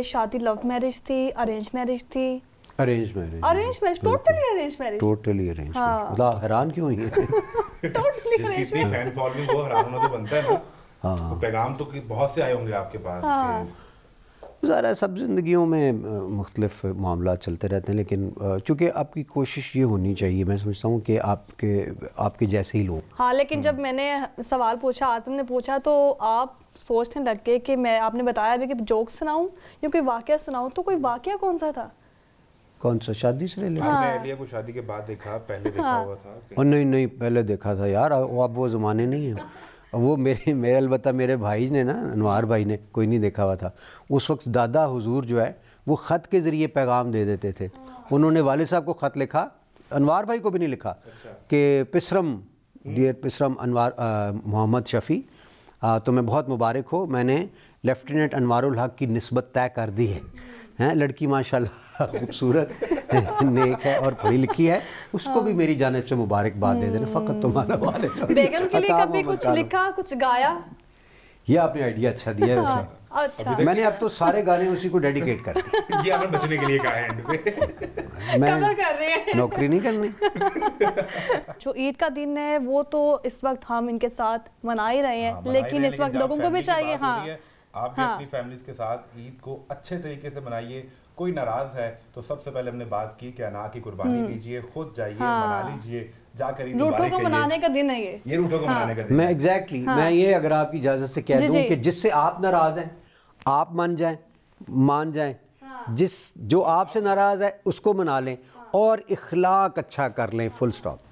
शादी love marriage थी arrange marriage थी arrange marriage arrange marriage totally arrange marriage totally arrange मतलब हैरान क्यों हुई totally arrange marriage fan following वो हैरान होना तो बनता है ना हां तो पैगाम तो बहुत से आए होंगे आपके पास हाँ। ज़ाहिर सब जिंदगियों में मुख्तलिफ मामला चलते रहते हैं लेकिन चूँकि आपकी कोशिश ये होनी चाहिए मैं समझता हूँ कि आपके आपके जैसे ही लोग हाँ लेकिन जब हम्म। मैंने सवाल पूछा आजम ने पूछा तो आप सोचने लग गए कि मैं आपने बताया अभी कि जोक सुनाऊँ या कोई वाक़ सुनाऊँ तो कोई वाक़ कौन सा था कौन सा शादी से रिलेटेड हाँ। एलिया हाँ। को शादी के बाद देखा पहले हाँ। देखा हाँ। हुआ था और नहीं नहीं पहले देखा था यार वो अब वो ज़माने नहीं है वो मेरे मेरे अलबत् मेरे भाई ने ना अनवार भाई ने कोई नहीं देखा हुआ था उस वक्त दादा हुजूर जो है वो ख़त के ज़रिए पैगाम दे देते थे उन्होंने वाले साहब को ख़त लिखा अनवार भाई को भी नहीं लिखा कि पिसरम डियर पिसरम अनवार मोहम्मद शफ़ी तो मैं बहुत मुबारक हो मैंने लेफ्टिनेंट अनवार हक की नस्बत तय कर दी है हैं लड़की माशा खूबसूरत नेक है और पढ़ी लिखी है उसको भी हाँ। मेरी जानब से मुबारकबाद दे देना फ़कत तुम्हारा तो वाले बेगम के लिए अच्छा, कभी कुछ लिखा कुछ गाया ये आपने आइडिया अच्छा दिया है हाँ, वैसे अच्छा मैंने अब तो सारे गाने उसी को डेडिकेट कर ये आपने बचने के लिए कहा है एंड पे मैं कवर कर रहे हैं नौकरी नहीं करनी जो ईद का दिन है वो तो इस वक्त हम इनके साथ मना ही रहे हैं हाँ, लेकिन इस वक्त लोगों को भी चाहिए हाँ आप भी हाँ। अपनी फैमिलीज के साथ ईद को अच्छे तरीके से मनाइए कोई नाराज है तो सबसे पहले हमने बात की कि अनाज की कुर्बानी हम्म। दीजिए खुद जाइए हाँ। मना लीजिए जाकर रूठों को मनाने का दिन है ये ये रूठों को हाँ। मनाने का दिन मैं एग्जैक्टली exactly, हाँ। मैं ये अगर आपकी इजाजत से कह दूं कि जिससे आप नाराज हैं आप मान जाएं मान जाएं हाँ। जिस जो आपसे नाराज है उसको मना लें हाँ। और इखलाक अच्छा कर लें फुल स्टॉप